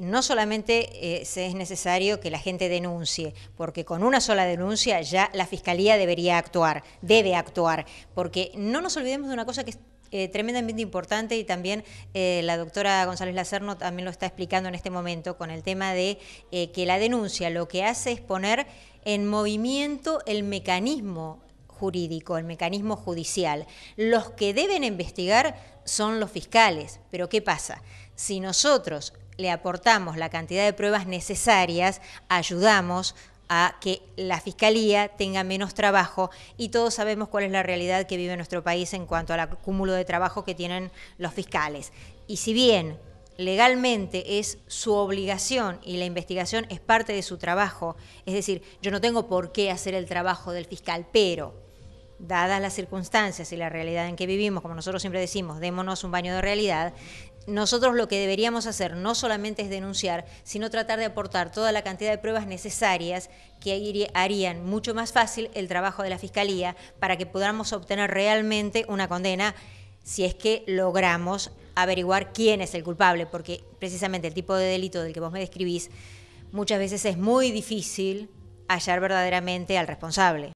no solamente eh, es necesario que la gente denuncie, porque con una sola denuncia ya la Fiscalía debería actuar, debe actuar, porque no nos olvidemos de una cosa que es eh, tremendamente importante y también eh, la doctora González Lacerno también lo está explicando en este momento con el tema de que la denuncia lo que hace es poner en movimiento el mecanismo jurídico, el mecanismo judicial. Los que deben investigar son los fiscales. Pero ¿qué pasa? Si nosotros le aportamos la cantidad de pruebas necesarias, ayudamos a que la fiscalía tenga menos trabajo y todos sabemos cuál es la realidad que vive nuestro país en cuanto al cúmulo de trabajo que tienen los fiscales. Y si bien legalmente es su obligación y la investigación es parte de su trabajo, es decir, yo no tengo por qué hacer el trabajo del fiscal, pero dadas las circunstancias y la realidad en que vivimos, como nosotros siempre decimos, démonos un baño de realidad, nosotros lo que deberíamos hacer no solamente es denunciar, sino tratar de aportar toda la cantidad de pruebas necesarias que harían mucho más fácil el trabajo de la Fiscalía para que podamos obtener realmente una condena si es que logramos averiguar quién es el culpable, porque precisamente el tipo de delito del que vos me describís muchas veces es muy difícil hallar verdaderamente al responsable.